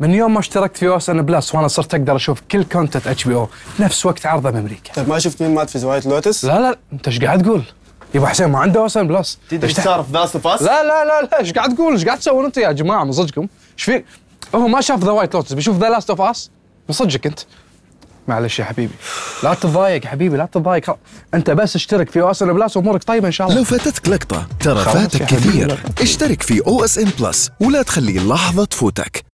من يوم ما اشتركت في اوس ان بلس وانا صرت اقدر اشوف كل كونتنت اتش بي او نفس وقت عرضه بامريكا طيب ما شفت مين مات في زوايا لوتس؟ لا لا انت ايش قاعد تقول؟ يبا حسين ما عنده ان بلس تدري ايش صار في ذا اوف لا لا لا لا ايش قاعد تقول؟ ايش قاعد تسوون انت يا جماعه من صدقكم؟ ايش في؟ هو ما شاف ذا وايت لوتس بيشوف ذا لاست اوف اس من صدقك انت معلش يا حبيبي لا تتضايق حبيبي لا تتضايق انت بس اشترك في او اس ان بلس وامورك طيبه ان شاء الله لو فاتتك لقطه ترى فاتك كثير اشترك في او اس ان بلس ولا تخلي لحظه تفوتك